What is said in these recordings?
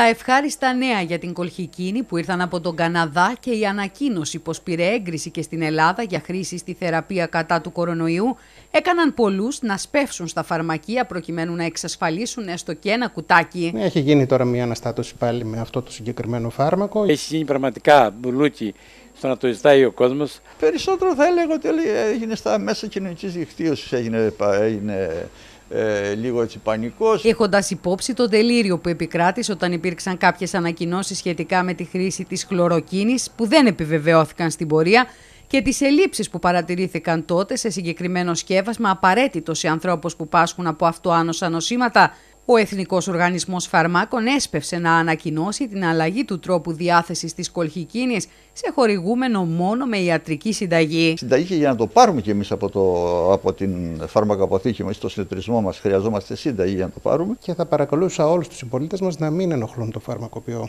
Τα ευχάριστα νέα για την κολχικίνη που ήρθαν από τον Καναδά και η ανακοίνωση πως πήρε έγκριση και στην Ελλάδα για χρήση στη θεραπεία κατά του κορονοϊού έκαναν πολλούς να σπεύσουν στα φαρμακεία προκειμένου να εξασφαλίσουν έστω και ένα κουτάκι. Ναι, έχει γίνει τώρα μια αναστάτωση πάλι με αυτό το συγκεκριμένο φάρμακο. Έχει γίνει πραγματικά μπουλούκι στο να το ζητάει ο κόσμος. Περισσότερο θα έλεγα ότι έγινε στα μέσα κοινωνικής δικτύωσης, έγινε, έγινε ε, λίγο έτσι πανικός. Έχοντας υπόψη το τελείριο που επικράτησε όταν υπήρξαν κάποιες ανακοινώσεις σχετικά με τη χρήση της χλωροκίνης που δεν επιβεβαιώθηκαν στην πορεία και τις ελλείψεις που παρατηρήθηκαν τότε σε συγκεκριμένο σκεύασμα απαραίτητος σε ανθρώπους που πάσχουν από αυτοάνωσα νοσήματα ο Εθνικός Οργανισμός Φαρμάκων έσπευσε να ανακοινώσει την αλλαγή του τρόπου διάθεσης της κολχικίνης σε χορηγούμενο μόνο με ιατρική συνταγή. Συνταγή για να το πάρουμε κι εμείς από, το, από την φαρμακοποθήκη μας, το συνεταιρισμό μας, χρειαζόμαστε σύνταγη για να το πάρουμε. Και θα παρακαλούσα όλους τους συμπολίτες μας να μην ενοχλούν το φαρμακοποιό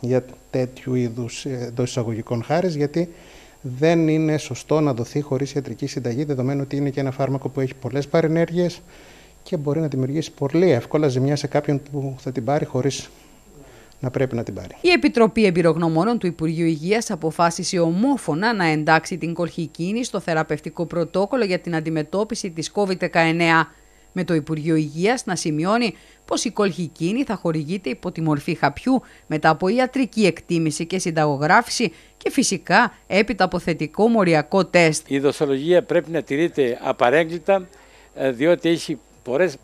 για τέτοιου είδους ε, εντός εισαγωγικών χάρες, γιατί δεν είναι σωστό να δοθεί χωρίς ιατρική συνταγή, δεδομένου ότι είναι και ένα φάρμακο που έχει πολλές παρενέργειες, και μπορεί να δημιουργήσει πολύ εύκολα ζημιά σε κάποιον που θα την πάρει χωρίς να πρέπει να την πάρει. Η Επιτροπή Εμπειρογνωμόνων του Υπουργείου Υγείας αποφάσισε ομόφωνα να εντάξει την κολχικίνη στο θεραπευτικό πρωτόκολλο για την αντιμετώπιση της COVID-19. Με το Υπουργείο Υγείας να σημειώνει πως η κολχικίνη θα χορηγείται υπό τη μορφή χαπιού μετά από ιατρική εκτίμηση και συνταγογράφηση και φυσικά έπειτα από θετικό μοριακό τεστ. Η δοσολογία πρέπει να τηρείται απαρέγκλιτα ε, διότι έχει πολλές,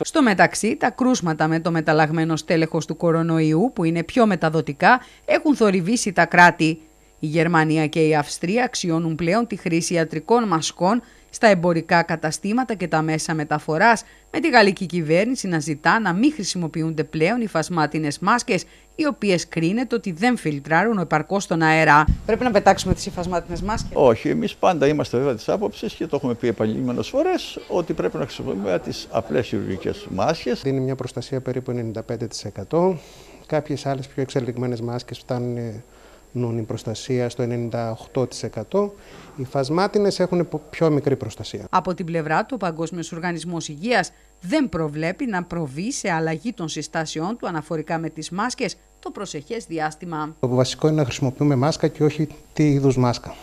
Στο μεταξύ, τα κρούσματα με το μεταλλαγμένο στέλεχος του κορονοϊού, που είναι πιο μεταδοτικά, έχουν θορυβήσει τα κράτη. Η Γερμανία και η Αυστρία αξιώνουν πλέον τη χρήση ιατρικών μασκών στα εμπορικά καταστήματα και τα μέσα μεταφοράς, με τη γαλλική κυβέρνηση να ζητά να μην χρησιμοποιούνται πλέον οι φασμάτινες μάσκες, οι οποίες κρίνεται ότι δεν φιλτράρουν επαρκώς τον αέρα. Πρέπει να πετάξουμε τις υφασμάτινες μάσκες. Όχι, εμείς πάντα είμαστε βέβαια της άποψης και το έχουμε πει επαγγελμένες φορές, ότι πρέπει να χρησιμοποιούμε τις απλές χειρουργικές μάσκες. Δίνει μια προστασία περίπου 95%. Κάποιες άλλες πιο εξελιγμένες μάσκες φτάνουν η προστασία στο 98%. Οι φασμάτινες έχουν πιο μικρή προστασία. Από την πλευρά του, ο Παγκόσμιος Οργανισμός Υγείας δεν προβλέπει να προβεί σε αλλαγή των συστάσεών του αναφορικά με τις μάσκες το προσεχές διάστημα. Το βασικό είναι να χρησιμοποιούμε μάσκα και όχι τι είδους μάσκα.